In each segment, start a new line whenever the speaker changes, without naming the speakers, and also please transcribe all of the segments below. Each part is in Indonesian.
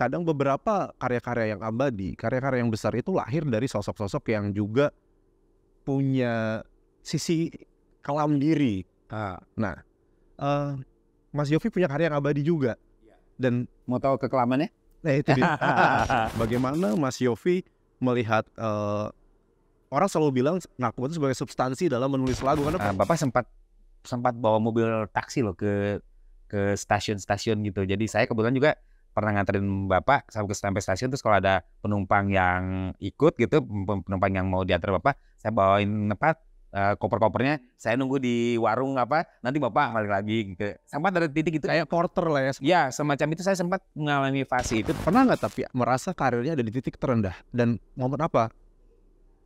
kadang beberapa karya-karya yang abadi, karya-karya yang besar itu lahir dari sosok-sosok yang juga punya sisi kelam diri. Ah. Nah, uh, Mas Yofi punya karya yang abadi juga. Iya. Dan mau tahu kekelamannya? Nah itu dia. Bagaimana Mas Yofi melihat uh, orang selalu bilang ngaku itu sebagai substansi dalam menulis lagu karena uh, Bapak sempat
sempat bawa mobil taksi loh ke ke stasiun-stasiun gitu. Jadi saya kebetulan juga pernah nganterin bapak sampai sampai stasiun terus kalau ada penumpang yang ikut gitu penumpang yang mau diantar bapak saya bawain apa uh, koper-kopernya saya nunggu di warung apa nanti bapak balik lagi gitu sempat ada titik itu kayak porter lah ya ya semacam itu saya sempat
mengalami fase itu pernah nggak tapi merasa karirnya ada di titik terendah dan momen apa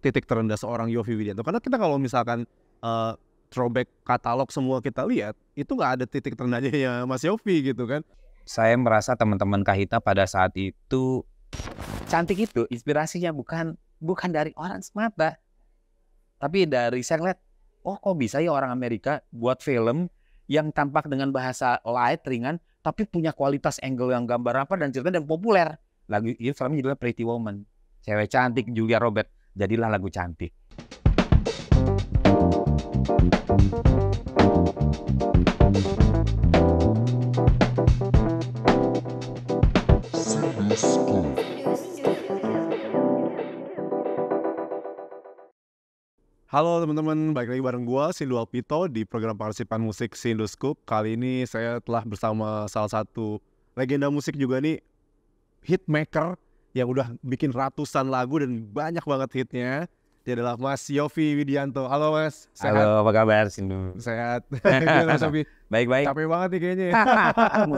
titik terendah seorang Yofi Widianto karena kita kalau misalkan uh, throwback katalog semua kita lihat itu nggak ada titik terendahnya ya Mas Yofi gitu kan saya merasa teman-teman
Kahita pada saat itu cantik itu inspirasinya bukan bukan dari orang semata tapi dari saya ngeliat oh kok bisa ya orang Amerika buat film yang tampak dengan bahasa light ringan tapi punya kualitas angle yang gambar apa dan cerita dan populer lagu ini iya, filmnya judulnya Pretty Woman cewek cantik Julia Robert jadilah lagu cantik
Thank you. Halo teman-teman, balik lagi bareng gua Sindu Alpito di program partisipan musik Sinduscoop. Kali ini saya telah bersama salah satu legenda musik juga nih, hitmaker yang udah bikin ratusan lagu dan banyak banget hitnya. Dia adalah Mas Yofi Widianto. Halo Mas, sehat? Halo,
apa kabar Sindu?
Sehat. Baik-baik. Capek banget nih kayaknya. Ya.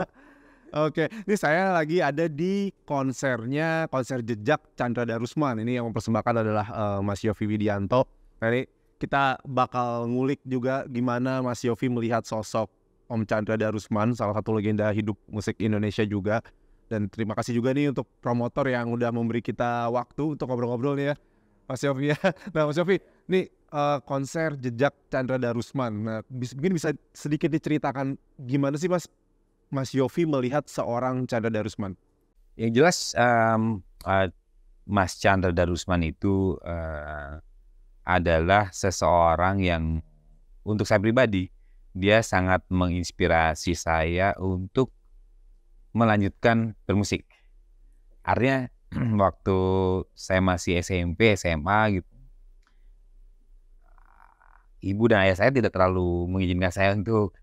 Oke, ini saya lagi ada di konsernya, konser jejak Chandra Darusman. Ini yang mempersembahkan adalah uh, Mas Yofi Widianto Nanti kita bakal ngulik juga gimana Mas Yofi melihat sosok Om Chandra Darusman, salah satu legenda hidup musik Indonesia juga. Dan terima kasih juga nih untuk promotor yang udah memberi kita waktu untuk ngobrol-ngobrol nih ya. Mas Yofi ya. Nah Mas Yofi, nih uh, konser jejak Chandra Darusman. Nah, bis, mungkin bisa sedikit diceritakan gimana sih Mas Mas Yofi melihat seorang Chandra Darusman?
Yang jelas um, uh, Mas Chandra Darusman itu uh, adalah seseorang yang untuk saya pribadi dia sangat menginspirasi saya untuk melanjutkan bermusik. Artinya waktu saya masih SMP, SMA gitu. Ibu dan ayah saya tidak terlalu mengizinkan saya untuk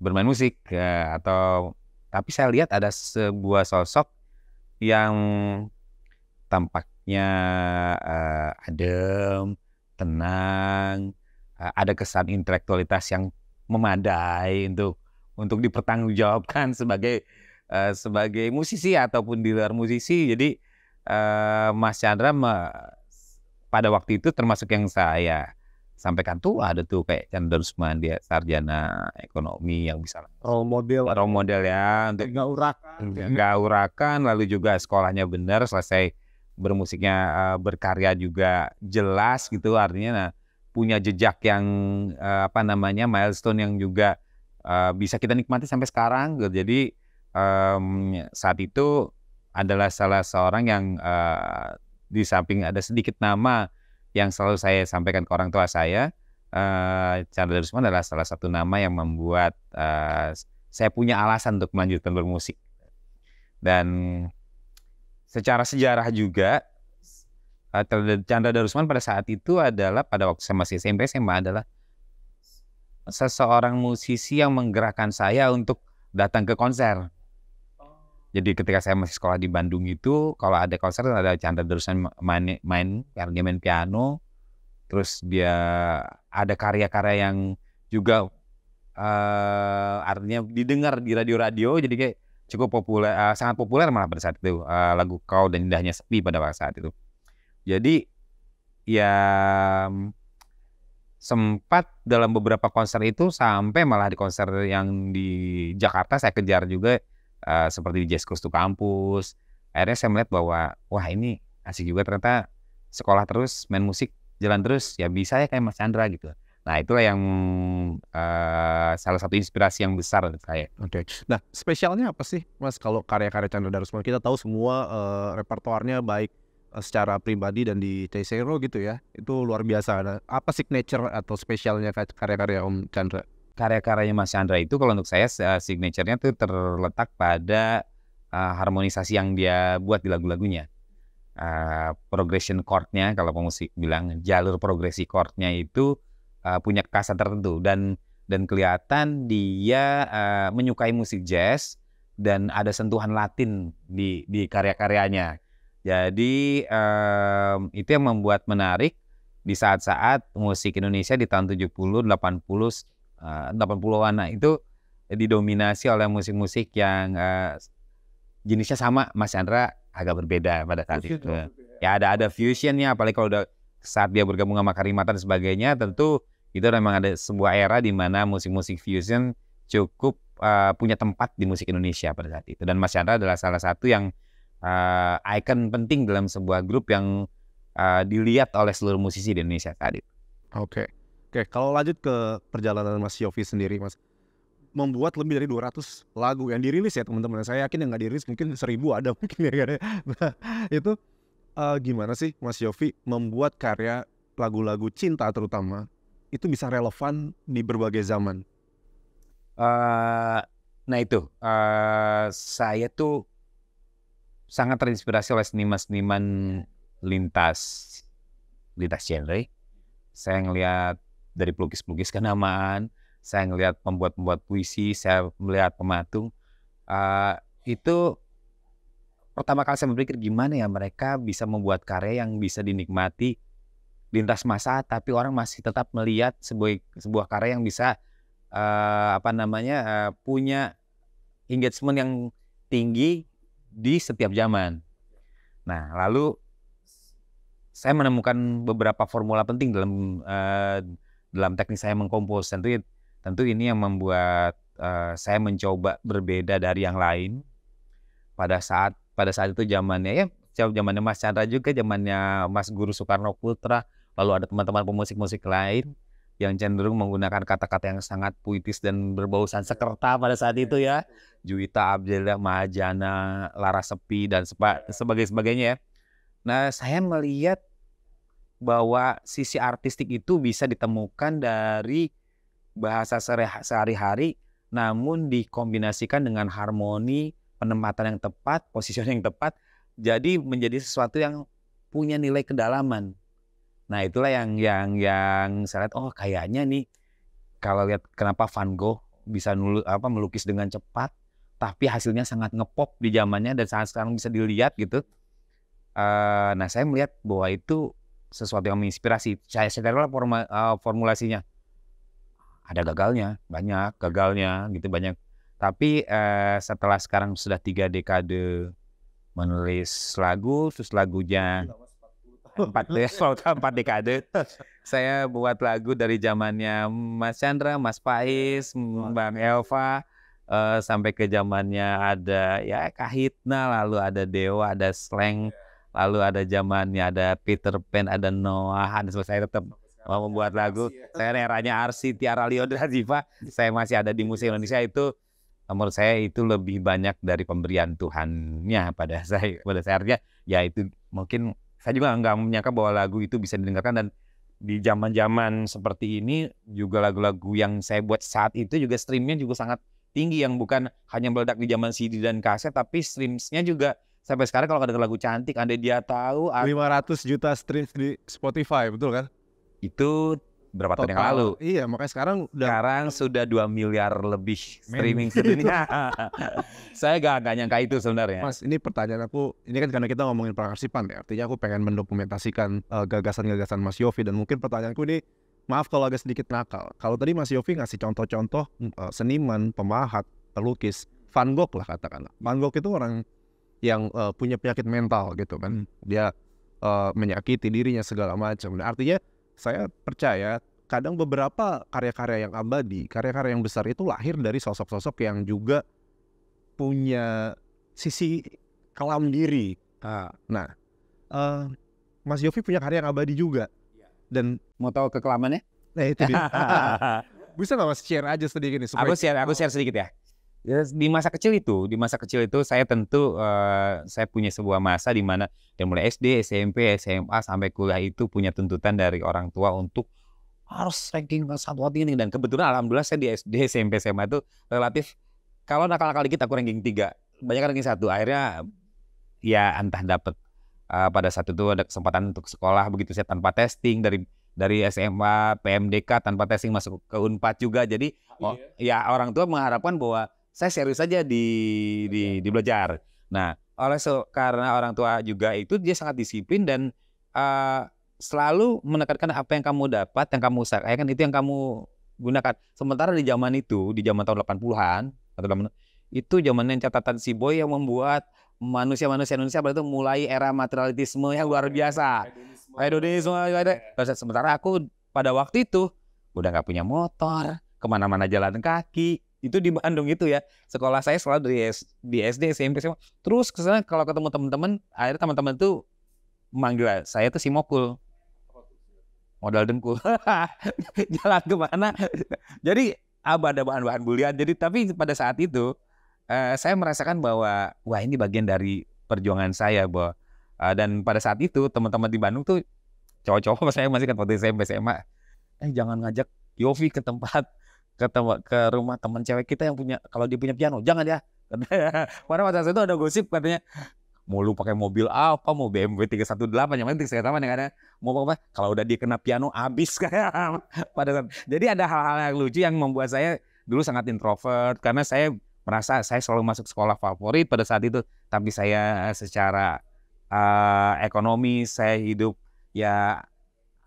bermain musik ya, atau tapi saya lihat ada sebuah sosok yang tampak tempatnya uh, eh, adem, tenang, uh, ada kesan intelektualitas yang memadai untuk untuk dipertanggungjawabkan sebagai uh, sebagai musisi ataupun di luar musisi. Jadi uh, Mas Chandra me, pada waktu itu termasuk yang saya sampaikan tuh ada tuh kayak Chandra Usman dia sarjana ekonomi yang bisa role model role model ya untuk nggak urakan nggak urakan lalu juga sekolahnya benar selesai bermusiknya uh, berkarya juga jelas gitu artinya nah punya jejak yang uh, apa namanya milestone yang juga uh, bisa kita nikmati sampai sekarang gitu. Jadi um, saat itu adalah salah seorang yang uh, di samping ada sedikit nama yang selalu saya sampaikan ke orang tua saya uh, Chandra semua adalah salah satu nama yang membuat uh, saya punya alasan untuk melanjutkan bermusik dan secara sejarah juga eh, Chandra Darusman pada saat itu adalah pada waktu saya masih SMP SMA adalah seseorang musisi yang menggerakkan saya untuk datang ke konser. Jadi ketika saya masih sekolah di Bandung itu kalau ada konser ada Chandra Darusman main, main dia main piano, terus dia ada karya-karya yang juga uh, artinya didengar di radio-radio jadi kayak cukup populer, uh, sangat populer malah pada saat itu uh, lagu Kau dan Indahnya Sepi pada saat itu. Jadi ya mm, sempat dalam beberapa konser itu sampai malah di konser yang di Jakarta saya kejar juga uh, seperti di Jazz Kustu Kampus. Akhirnya saya melihat bahwa wah ini asik juga ternyata sekolah terus main musik jalan terus ya bisa ya kayak Mas Chandra gitu. Nah, itulah yang uh, salah satu inspirasi yang besar untuk saya. Oke. Okay.
Nah, spesialnya apa sih, Mas, kalau karya-karya Chandra Darusman? Kita tahu semua uh, repertoarnya baik eh, secara pribadi dan di Tesero gitu ya. Itu luar biasa. Nah, apa signature atau spesialnya karya-karya Om Chandra?
Karya-karyanya Mas Chandra itu kalau untuk saya signaturenya itu terletak pada uh, harmonisasi yang dia buat di lagu-lagunya. Uh, progression chordnya kalau pemusik bilang jalur progresi chordnya itu uh, punya kekhasan tertentu dan dan kelihatan dia uh, menyukai musik jazz dan ada sentuhan Latin di di karya-karyanya. Jadi um, itu yang membuat menarik di saat-saat musik Indonesia di tahun 70, 80, uh, 80-an nah, itu didominasi oleh musik-musik yang uh, jenisnya sama Mas Chandra agak berbeda pada saat itu. Ya ada ada fusionnya apalagi kalau udah saat dia bergabung sama Karimatan dan sebagainya tentu itu memang ada sebuah era di mana musik-musik fusion cukup uh, punya tempat di musik Indonesia pada saat itu dan Mas Chandra adalah salah satu yang uh, eh, icon penting dalam sebuah grup yang uh, dilihat oleh seluruh musisi di Indonesia tadi.
Oke. Oke, kalau lanjut ke perjalanan Mas Yofi sendiri, Mas membuat lebih dari 200 lagu yang dirilis ya teman-teman. Saya yakin yang nggak dirilis mungkin seribu ada mungkin ya. Nah, itu uh, gimana sih Mas Yofi membuat karya lagu-lagu cinta terutama itu bisa relevan di berbagai zaman?
Uh, nah itu, uh, saya tuh sangat terinspirasi oleh seniman-seniman lintas lintas genre. Saya ngelihat dari pelukis-pelukis kenamaan, saya ngelihat pembuat-pembuat puisi, saya melihat pematung. Uh, itu pertama kali saya berpikir gimana ya mereka bisa membuat karya yang bisa dinikmati lintas masa tapi orang masih tetap melihat sebuah sebuah karya yang bisa uh, apa namanya uh, punya engagement yang tinggi di setiap zaman. Nah, lalu saya menemukan beberapa formula penting dalam uh, dalam teknik saya mengkompos. Tentu tentu ini yang membuat uh, saya mencoba berbeda dari yang lain. Pada saat pada saat itu zamannya ya zamannya Mas Chandra juga, zamannya Mas Guru Soekarno Putra, lalu ada teman-teman pemusik-musik lain yang cenderung menggunakan kata-kata yang sangat puitis dan berbau sansekerta iya. pada saat itu ya. Iya. Juwita Abdillah Mahajana, Lara Sepi dan iya. sebagainya ya. Nah, saya melihat bahwa sisi artistik itu bisa ditemukan dari bahasa sehari-hari namun dikombinasikan dengan harmoni, penempatan yang tepat, posisi yang tepat jadi menjadi sesuatu yang punya nilai kedalaman Nah itulah yang yang yang saya lihat oh kayaknya nih kalau lihat kenapa Van Gogh bisa nulu, apa melukis dengan cepat tapi hasilnya sangat ngepop di zamannya dan saat sekarang bisa dilihat gitu. Uh, nah saya melihat bahwa itu sesuatu yang menginspirasi. Saya sadarlah forma, uh, formulasinya. Ada gagalnya, banyak gagalnya gitu banyak. Tapi uh, setelah sekarang sudah tiga dekade menulis lagu, terus lagunya empat desa empat dekade saya buat lagu dari zamannya Mas Chandra, Mas Pais, iya, Bang Elva uh, sampai ke zamannya ada ya Kahitna, lalu ada Dewa, ada Slang, iya. lalu ada zamannya ada Peter Pan, ada Noah, ada saya tetap mau membuat lagu. Ya. Saya eranya Arsi, Tiara Leo, Ziva. Saya masih ada di Musik Indonesia itu menurut saya itu lebih banyak dari pemberian Tuhannya pada saya pada saya artinya ya itu mungkin saya juga nggak menyangka bahwa lagu itu bisa didengarkan dan di zaman-zaman seperti ini juga lagu-lagu yang saya buat saat itu juga streamnya juga sangat tinggi yang bukan hanya meledak di zaman CD dan kaset tapi streamsnya juga sampai sekarang kalau ada lagu cantik ada dia tahu
500 juta streams di
Spotify betul kan itu berapa tahun yang lalu. Iya, makanya sekarang udah sekarang sudah 2 miliar lebih Men. streaming dunia. saya gak, gak nyangka itu
sebenarnya. Mas, ini pertanyaan aku, ini kan karena kita ngomongin pengarsipan ya. Artinya aku pengen mendokumentasikan eh, gagasan-gagasan uh, Mas Yofi dan mungkin pertanyaanku ini maaf kalau agak sedikit nakal. Kalau tadi Mas Yofi ngasih contoh-contoh uh, seniman, pemahat, pelukis, Van Gogh lah katakanlah. Van Gogh itu orang yang uh, punya penyakit mental gitu kan. Hmm. Dia uh, menyakiti dirinya segala macam. Nah, artinya saya percaya kadang beberapa karya-karya yang abadi, karya-karya yang besar itu lahir dari sosok-sosok yang juga punya sisi kelam diri. Ah. Nah, uh, Mas Yofi punya karya yang abadi juga. Iya. Dan mau tahu kekelamannya? Nah itu dia. Bisa nggak mas
share aja sedikit nih? Aku share, aku share sedikit ya ya, di masa kecil itu, di masa kecil itu saya tentu uh, saya punya sebuah masa di mana dari mulai SD, SMP, SMA sampai kuliah itu punya tuntutan dari orang tua untuk harus ranking satu ini dan kebetulan alhamdulillah saya di SD, SMP, SMA itu relatif kalau nakal-nakal dikit aku ranking tiga, banyak ranking satu. Akhirnya ya entah dapat uh, pada saat itu ada kesempatan untuk sekolah begitu saya tanpa testing dari dari SMA PMDK tanpa testing masuk ke Unpad juga. Jadi oh, iya. ya orang tua mengharapkan bahwa saya serius saja di di, di belajar. Nah, oleh so, karena orang tua juga itu dia sangat disiplin dan uh, selalu menekankan apa yang kamu dapat, yang kamu usahakan ya itu yang kamu gunakan. Sementara di zaman itu, di zaman tahun 80-an atau itu zamannya catatan si boy yang membuat manusia-manusia Indonesia berarti mulai era materialisme yang luar biasa. Hedonisme, hedonisme. Sementara aku pada waktu itu udah nggak punya motor, kemana-mana jalan kaki, itu di Bandung itu ya sekolah saya selalu dari di SD SMP SMA terus kesana kalau ketemu teman-teman akhirnya teman-teman tuh manggil saya tuh si Mokul modal dengkul jalan kemana jadi apa ada bahan-bahan bulian jadi tapi pada saat itu eh, saya merasakan bahwa wah ini bagian dari perjuangan saya bahwa eh, dan pada saat itu teman-teman di Bandung tuh cowok-cowok saya masih kan waktu SMP SMA eh jangan ngajak Yofi ke tempat ke tem- ke rumah teman cewek kita yang punya kalau dia punya piano jangan ya karena pada saat itu ada gosip katanya mau lu pakai mobil apa mau BMW 318 yang penting saya tahu yang ada mau apa kalau udah dia kena piano habis kayak pada saat jadi ada hal-hal yang lucu yang membuat saya dulu sangat introvert karena saya merasa saya selalu masuk sekolah favorit pada saat itu tapi saya eh, secara uh, ekonomi saya hidup ya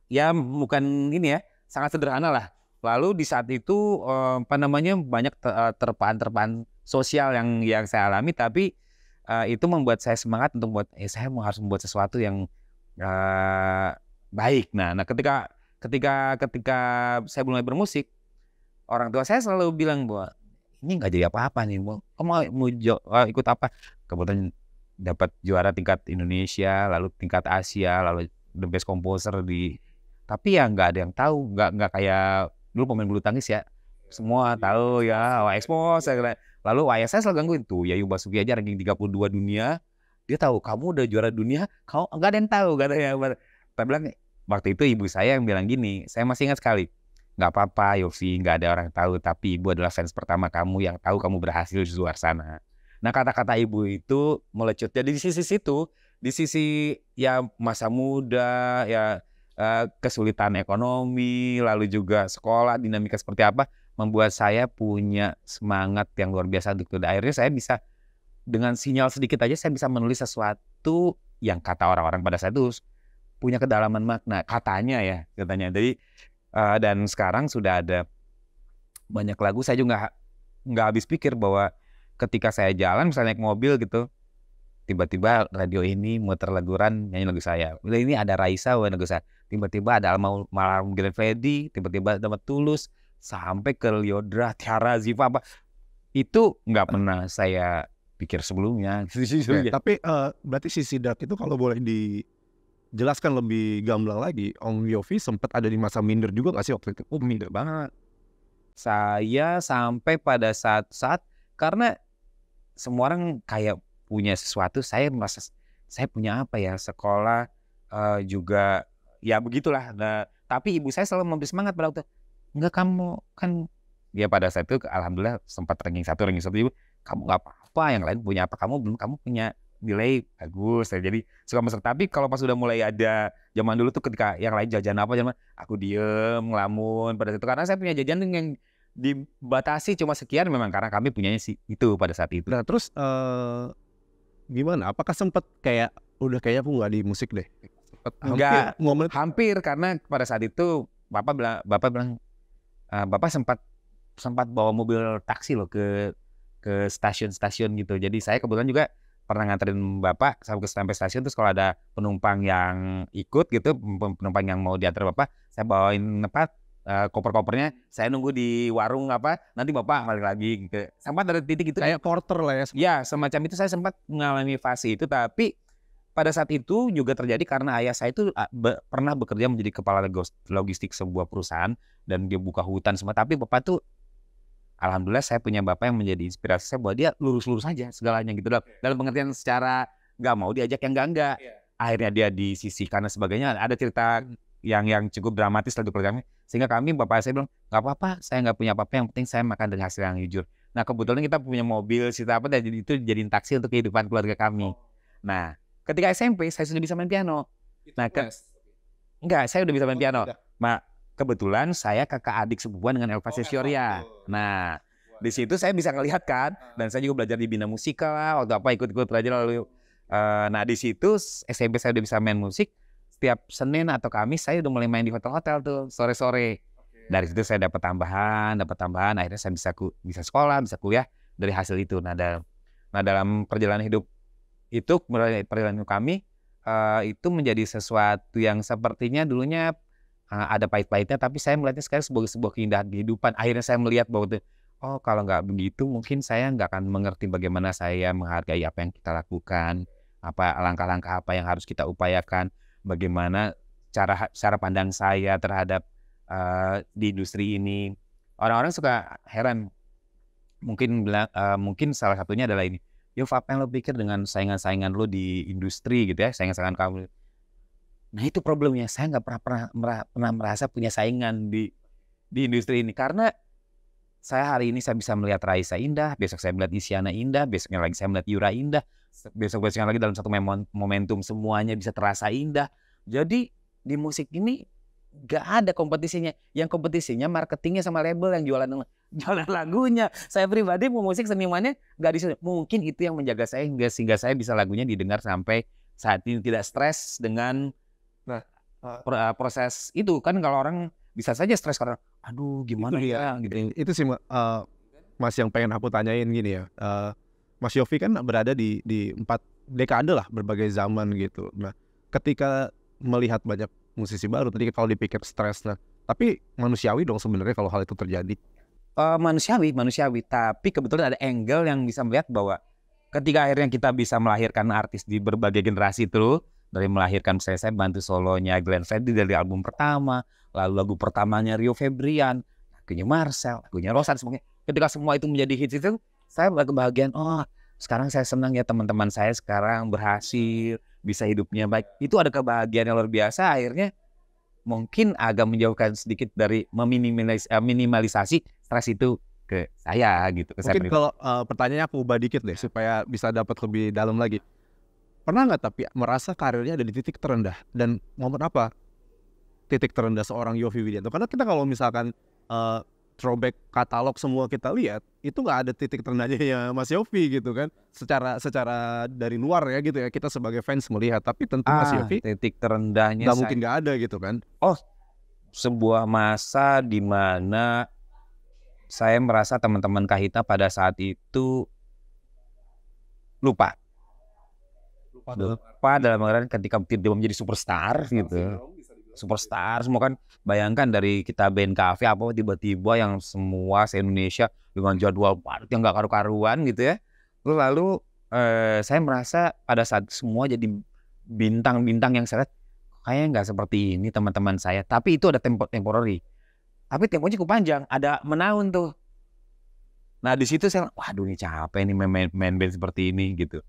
ya bukan ini ya sangat sederhana lah Lalu di saat itu eh, apa namanya banyak terpan eh, terpan sosial yang yang saya alami tapi eh, itu membuat saya semangat untuk buat eh, saya harus membuat sesuatu yang eh, baik. Nah, nah ketika ketika ketika saya mulai bermusik orang tua saya selalu bilang bahwa ini nggak jadi apa-apa nih mau kamu mau ikut apa kebetulan dapat juara tingkat Indonesia lalu tingkat Asia lalu the best composer di tapi ya nggak ada yang tahu nggak nggak kayak dulu pemain bulu tangkis ya semua iya, tahu iya, ya Expo saya lalu saya selalu gangguin tuh Yayu Basuki aja ranking 32 dunia dia tahu kamu udah juara dunia kau nggak ada yang tahu nggak ada yang tapi bilang waktu itu ibu saya yang bilang gini saya masih ingat sekali nggak apa-apa Yofi nggak ada orang tahu tapi ibu adalah fans pertama kamu yang tahu kamu berhasil di luar sana nah kata-kata ibu itu melecut jadi di sisi situ di sisi ya masa muda ya Eh, kesulitan ekonomi, lalu juga sekolah, dinamika seperti apa, membuat saya punya semangat yang luar biasa untuk itu. Akhirnya saya bisa dengan sinyal sedikit aja saya bisa menulis sesuatu yang kata orang-orang pada saat itu punya kedalaman makna katanya ya katanya. Jadi uh, dan sekarang sudah ada banyak lagu saya juga nggak habis pikir bahwa ketika saya jalan misalnya naik mobil gitu tiba-tiba radio ini muter laguran nyanyi lagu saya. Ini ada Raisa lagu saya tiba-tiba ada Alma Malam Grevedi, tiba-tiba ada Tulus, sampai ke Liodra, Tiara, Ziva apa itu nggak eh. pernah saya pikir sebelumnya. Ya,
tapi uh, berarti sisi dark itu kalau boleh dijelaskan lebih gamblang lagi, Om Yofi sempat ada di masa minder juga nggak sih waktu itu? Oh minder banget. Saya
sampai pada saat-saat karena semua orang kayak punya sesuatu, saya merasa saya punya apa ya sekolah uh, juga ya begitulah nah, tapi ibu saya selalu memberi semangat pada waktu enggak kamu kan ya pada saat itu alhamdulillah sempat ranking satu ranking satu ibu kamu nggak apa-apa yang lain punya apa kamu belum kamu punya nilai bagus ya. jadi suka masuk tapi kalau pas sudah mulai ada zaman dulu tuh ketika yang lain jajan apa zaman aku diem ngelamun pada saat itu karena saya punya jajan yang
dibatasi cuma sekian memang karena kami punyanya si itu pada saat itu nah terus uh, gimana apakah sempat kayak udah kayak aku nggak di musik deh cepet enggak hampir,
hampir karena pada saat itu bapak bilang bapak bilang uh, bapak sempat sempat bawa mobil taksi loh ke ke stasiun-stasiun gitu jadi saya kebetulan juga pernah nganterin bapak sampai sampai stasiun terus kalau ada penumpang yang ikut gitu penumpang yang mau diantar bapak saya bawain tempat uh, eh, koper-kopernya saya nunggu di warung apa nanti bapak balik lagi gitu. sempat ada titik itu kayak porter lah ya sempat. ya semacam itu saya sempat mengalami fase itu tapi pada saat itu juga terjadi karena ayah saya itu ah, be pernah bekerja menjadi kepala logistik sebuah perusahaan dan dia buka hutan semua. Tapi bapak tuh alhamdulillah saya punya bapak yang menjadi inspirasi saya bahwa dia lurus-lurus aja segalanya gitu dalam, yeah. dalam pengertian secara nggak mau diajak yang enggak-enggak. Yeah. Akhirnya dia di sisi karena sebagainya. Ada cerita yang yang cukup dramatis lalu di sehingga kami bapak saya bilang nggak apa-apa saya nggak punya apa-apa yang penting saya makan dengan hasil yang jujur nah kebetulan kita punya mobil sih apa dan itu jadiin taksi untuk kehidupan keluarga kami oh. nah Ketika SMP saya sudah bisa main piano. Itu nah, ke, enggak, saya udah bisa main oh, piano. Mak, kebetulan saya kakak adik sebuah dengan Elva oh, Nah, di iya. situ saya bisa ngelihat kan ah. dan saya juga belajar di bina musikal lah, waktu apa ikut-ikut belajar lalu eh, nah di situ SMP saya udah bisa main musik setiap Senin atau Kamis saya udah mulai main di hotel-hotel tuh sore-sore dari situ saya dapat tambahan dapat tambahan akhirnya saya bisa ku, bisa sekolah bisa kuliah dari hasil itu nah dalam nah dalam perjalanan hidup itu perilaku kami uh, itu menjadi sesuatu yang sepertinya dulunya uh, ada pahit-pahitnya tapi saya melihatnya sekarang sebagai sebuah keindahan kehidupan akhirnya saya melihat bahwa itu, oh kalau nggak begitu mungkin saya nggak akan mengerti bagaimana saya menghargai apa yang kita lakukan apa langkah-langkah apa yang harus kita upayakan bagaimana cara cara pandang saya terhadap uh, di industri ini orang-orang suka heran mungkin uh, mungkin salah satunya adalah ini Yo, apa yang lo pikir dengan saingan-saingan lo di industri gitu ya saingan-saingan kamu nah itu problemnya saya nggak pernah, pernah pernah pernah merasa punya saingan di di industri ini karena saya hari ini saya bisa melihat Raisa indah, besok saya melihat Isyana indah, besoknya lagi saya melihat Yura indah, besok besoknya lagi dalam satu momentum semuanya bisa terasa indah. Jadi di musik ini gak ada kompetisinya. Yang kompetisinya marketingnya sama label yang jualan jualan lagunya. Saya pribadi mau musik senimannya gak disuruh. Mungkin itu yang menjaga saya hingga sehingga saya bisa lagunya didengar sampai saat ini tidak stres dengan nah, uh, proses itu kan kalau orang bisa saja stres karena
aduh gimana itu ya iya. gitu. Itu sih uh, Mas yang pengen aku tanyain gini ya. Uh, Mas Yofi kan berada di di empat dekade lah berbagai zaman gitu. Nah, ketika melihat banyak musisi baru tadi kalau dipikir stres lah tapi manusiawi dong sebenarnya kalau hal itu terjadi uh,
manusiawi manusiawi tapi kebetulan ada angle yang bisa melihat bahwa ketika akhirnya kita bisa melahirkan artis di berbagai generasi itu dari melahirkan saya saya bantu solonya Glenn Fredly dari album pertama lalu lagu pertamanya Rio Febrian lagunya Marcel lagunya Rosan semuanya ketika semua itu menjadi hits itu saya kebahagiaan oh sekarang saya senang ya teman-teman saya sekarang berhasil bisa hidupnya baik itu ada kebahagiaan yang luar biasa akhirnya mungkin agak menjauhkan sedikit dari meminimalis eh, minimalisasi stres itu ke
saya gitu ke mungkin kalau uh, pertanyaannya aku ubah dikit deh supaya bisa dapat lebih dalam lagi pernah nggak tapi merasa karirnya ada di titik terendah dan momen apa titik terendah seorang Yofi Widianto karena kita kalau misalkan uh, throwback katalog semua kita lihat itu nggak ada titik terendahnya ya Mas Yofi gitu kan secara secara dari luar ya gitu ya kita sebagai fans melihat tapi tentu ah, Mas Yofi titik terendahnya nggak mungkin nggak ada gitu kan oh sebuah masa di mana saya
merasa teman-teman Kahita pada saat itu lupa lupa, lupa dalam arti ketika dia menjadi superstar gitu superstar semua kan bayangkan dari kita band cafe apa tiba-tiba yang semua se Indonesia dengan jadwal padat yang gak karu-karuan gitu ya lalu, eh, saya merasa pada saat semua jadi bintang-bintang yang seret kayak kayaknya nggak seperti ini teman-teman saya tapi itu ada tempo temporary tapi temponya cukup panjang ada menahun tuh nah di situ saya waduh ini capek nih main, main, main band seperti ini gitu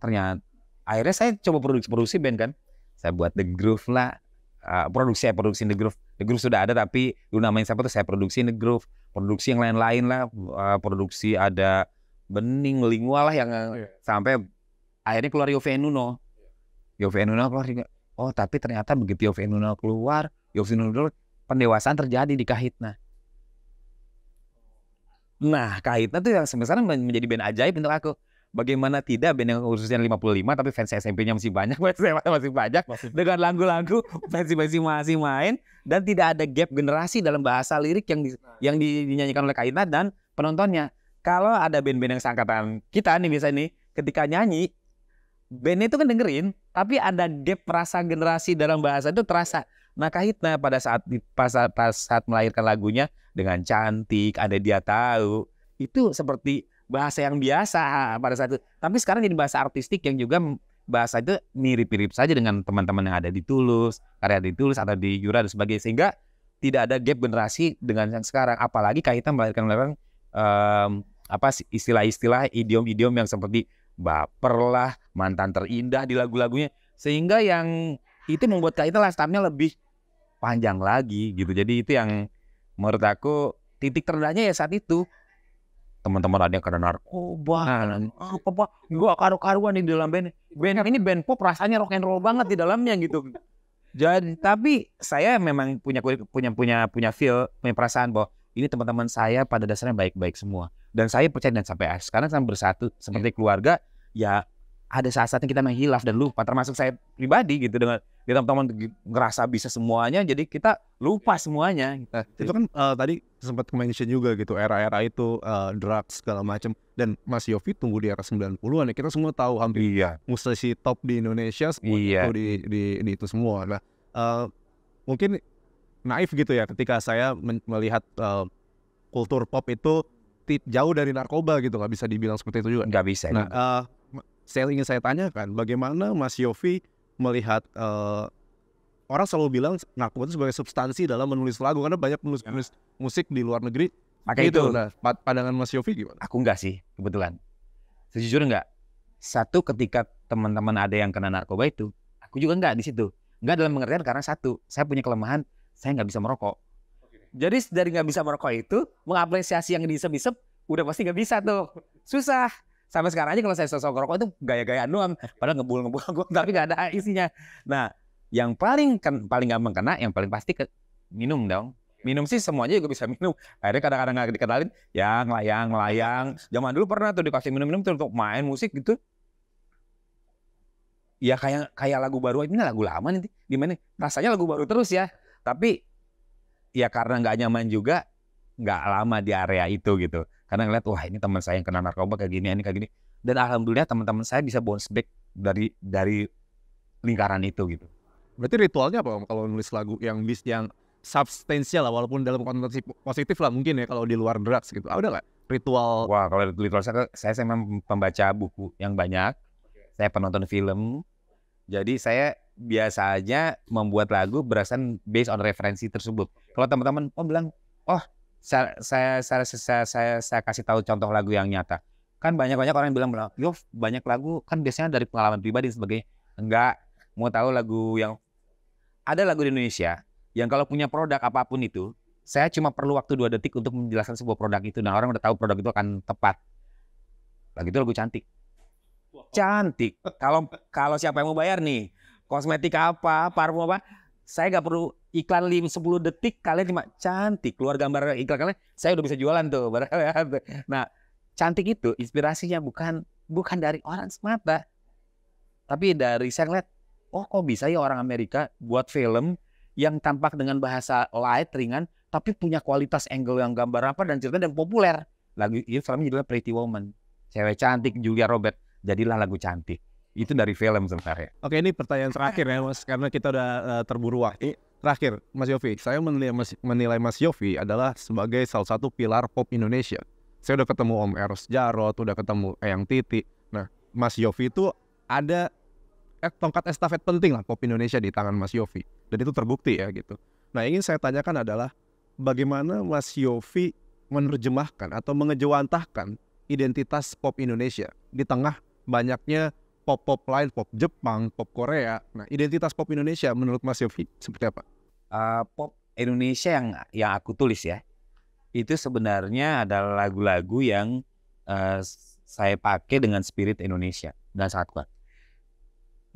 ternyata akhirnya saya coba produksi produksi band kan saya buat The Groove lah uh, produksi saya produksi The Groove. The Groove sudah ada tapi lu main siapa tuh saya produksi The Groove. Produksi yang lain-lain lah, uh, produksi ada Bening, Lingua lah yang yeah. Oh, iya. sampai akhirnya keluar Yove Nuno. Yove Nuno keluar Oh tapi ternyata begitu Yove Nuno keluar, Yove Nuno pendewasaan terjadi di Kahitna. Nah Kahitna tuh yang sebenarnya menjadi band ajaib untuk aku bagaimana tidak band yang khususnya 55 tapi fans SMP-nya masih banyak, fans masih banyak dengan lagu-lagu masih masih masih main dan tidak ada gap generasi dalam bahasa lirik yang di, nah. yang dinyanyikan oleh Kaina dan penontonnya. Kalau ada band-band yang seangkatan kita nih biasa nih ketika nyanyi band itu kan dengerin tapi ada gap rasa generasi dalam bahasa itu terasa. Nah Kahitna nah, pada saat pas, pas saat melahirkan lagunya dengan cantik, ada dia tahu itu seperti bahasa yang biasa ah, ah, pada saat itu. Tapi sekarang jadi bahasa artistik yang juga bahasa itu mirip-mirip saja dengan teman-teman yang ada di Tulus, karya di Tulus atau di Jura dan sebagainya sehingga tidak ada gap generasi dengan yang sekarang apalagi kaitan melahirkan melahirkan um, apa istilah-istilah idiom-idiom yang seperti baper lah, mantan terindah di lagu-lagunya sehingga yang itu membuat kaitan lifetime lebih panjang lagi gitu. Jadi itu yang menurut aku titik terendahnya ya saat itu teman-teman ada yang kena narkoba oh, nah, apa apa gua karu-karuan di dalam band band iya. ini band pop rasanya rock and roll banget di dalamnya gitu jadi tapi saya memang punya punya punya punya feel punya perasaan bahwa ini teman-teman saya pada dasarnya baik-baik semua dan saya percaya dan sampai sekarang sama bersatu seperti iya. keluarga ya ada saat-saatnya kita menghilaf dan lupa termasuk saya pribadi gitu dengan kita teman-teman ngerasa bisa
semuanya jadi kita lupa iya. semuanya gitu. nah, itu kan uh, tadi sempat mention juga gitu era-era itu uh, drugs segala macam dan Mas Yofi tunggu di era 90-an ya kita semua tahu hampir iya. musisi top di Indonesia semua iya. itu di, di, di itu semua nah uh, mungkin naif gitu ya ketika saya melihat uh, kultur pop itu jauh dari narkoba gitu nggak bisa dibilang seperti itu juga nggak bisa nah uh, saya ingin saya tanyakan bagaimana Mas Yofi melihat uh, orang selalu bilang narkoba itu sebagai substansi dalam menulis lagu karena banyak penulis-penulis musik di luar negeri pakai gitu. itu. Nah,
pandangan Mas Yofi gimana? Aku enggak sih kebetulan. Sejujurnya enggak. Satu ketika teman-teman ada yang kena narkoba itu, aku juga enggak di situ. Enggak dalam pengertian karena satu, saya punya kelemahan, saya enggak bisa merokok. Jadi dari enggak bisa merokok itu mengapresiasi yang di bisa udah pasti enggak bisa tuh. Susah. Sampai sekarang aja kalau saya sosok rokok itu gaya-gayaan doang. Padahal ngebul-ngebul gue, tapi gak ada isinya. Nah, yang paling kan, paling gampang kena, yang paling pasti ke, minum dong. Minum sih semuanya juga bisa minum. Akhirnya kadang-kadang gak dikenalin, ya ngelayang ngelayang Zaman dulu pernah tuh dikasih minum-minum tuh untuk main musik gitu ya kayak kayak lagu baru ini lagu lama nih. di mana rasanya lagu baru terus ya tapi ya karena nggak nyaman juga nggak lama di area itu gitu karena ngeliat wah ini teman saya yang kena narkoba kayak gini ini kayak gini dan alhamdulillah teman-teman saya bisa bounce
back dari dari lingkaran itu gitu berarti ritualnya apa om kalau nulis lagu yang bis yang substansial walaupun dalam konteks positif lah mungkin ya kalau di luar drugs gitu Ada nggak ritual wah kalau ritual saya saya saya memang pembaca buku yang banyak
saya penonton film jadi saya biasanya membuat lagu berdasarkan based on referensi tersebut kalau teman-teman oh bilang oh saya saya saya saya saya, saya kasih tahu contoh lagu yang nyata. Kan banyak-banyak orang yang bilang, "Yo, banyak lagu kan biasanya dari pengalaman pribadi sebagai Enggak, mau tahu lagu yang ada lagu di Indonesia yang kalau punya produk apapun itu, saya cuma perlu waktu dua detik untuk menjelaskan sebuah produk itu dan nah, orang udah tahu produk itu akan tepat. lagi itu lagu cantik. Cantik. Kalau kalau siapa yang mau bayar nih? Kosmetik apa? Parfum apa? Saya nggak perlu iklan 5 10 detik kalian cuma cantik keluar gambar iklan kalian saya udah bisa jualan tuh ya. nah cantik itu inspirasinya bukan bukan dari orang semata tapi dari saya ngeliat oh kok bisa ya orang Amerika buat film yang tampak dengan bahasa light ringan tapi punya kualitas angle yang gambar apa dan cerita dan populer lagu itu filmnya judulnya Pretty Woman cewek cantik Julia Robert jadilah lagu cantik itu dari film sebenarnya
oke ini pertanyaan terakhir ya mas karena kita udah uh, eh, terburu waktu Terakhir, Mas Yofi, saya menilai Mas, menilai Mas Yofi adalah sebagai salah satu pilar pop Indonesia. Saya udah ketemu Om Eros Jarot, udah ketemu Eyang Titi. Nah, Mas Yofi itu ada eh, tongkat estafet penting lah pop Indonesia di tangan Mas Yofi. Dan itu terbukti ya gitu. Nah, ingin saya tanyakan adalah bagaimana Mas Yofi menerjemahkan atau mengejawantahkan identitas pop Indonesia di tengah banyaknya pop-pop lain, pop Jepang, pop Korea. Nah, identitas pop Indonesia menurut Mas Yofi seperti apa? Uh, pop Indonesia yang yang aku tulis ya, itu sebenarnya
adalah lagu-lagu yang uh, saya pakai dengan spirit Indonesia dan sangat kuat.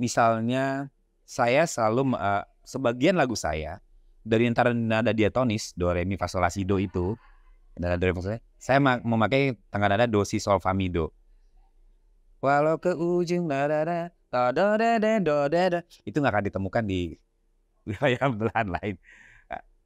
Misalnya saya selalu uh, sebagian lagu saya dari antara nada diatonis do re mi fa sol la si do itu nada do re mi saya memakai tengah nada do si sol fa mi do walau ke ujung da da da do da da da da itu nggak akan ditemukan di wilayah belahan lain.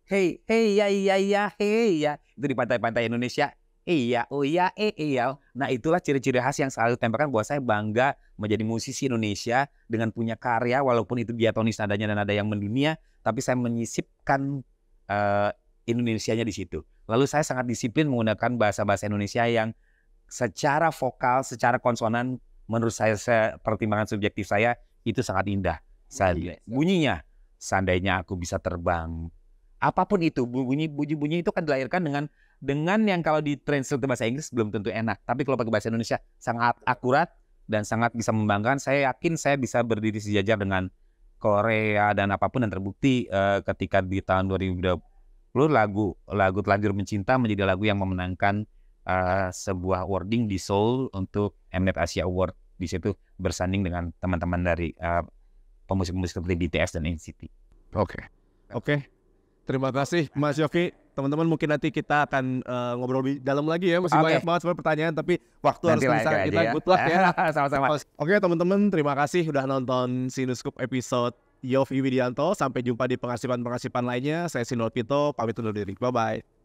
Hey hey ya ya ya hey ya itu di pantai-pantai Indonesia Iya, oh iya, eh, iya. Nah itulah ciri-ciri khas yang selalu tempelkan buat saya bangga menjadi musisi Indonesia dengan punya karya walaupun itu diatonis nadanya dan ada yang mendunia, tapi saya menyisipkan uh, Indonesianya di situ. Lalu saya sangat disiplin menggunakan bahasa-bahasa Indonesia yang secara vokal, secara konsonan, menurut saya, saya pertimbangan subjektif saya itu sangat indah. Saya lihat bunyinya, seandainya aku bisa terbang, apapun itu bunyi bunyi bunyi itu kan dilahirkan dengan dengan yang kalau ditranslate translate bahasa Inggris belum tentu enak, tapi kalau pakai bahasa Indonesia sangat akurat dan sangat bisa membanggakan. Saya yakin saya bisa berdiri sejajar dengan Korea dan apapun dan terbukti uh, ketika di tahun 2020 lagu lagu telanjur mencinta menjadi lagu yang memenangkan uh, sebuah wording di Seoul untuk Mnet Asia Award di situ bersanding dengan teman-teman dari uh, pemusik-pemusik seperti BTS dan NCT. Oke. Okay. Oke.
Okay. Terima kasih Mas Yoki. Teman-teman mungkin nanti kita akan uh, ngobrol lebih dalam lagi ya. Masih okay. banyak banget pertanyaan tapi waktu nanti harus bisa kita butuh ya. good ya. Sama-sama. Oke, okay, teman-teman terima kasih sudah nonton Sinuscope episode Yofi Widianto. Sampai jumpa di pengasipan-pengasipan lainnya. Saya Sinol Pito, pamit undur diri. Bye-bye.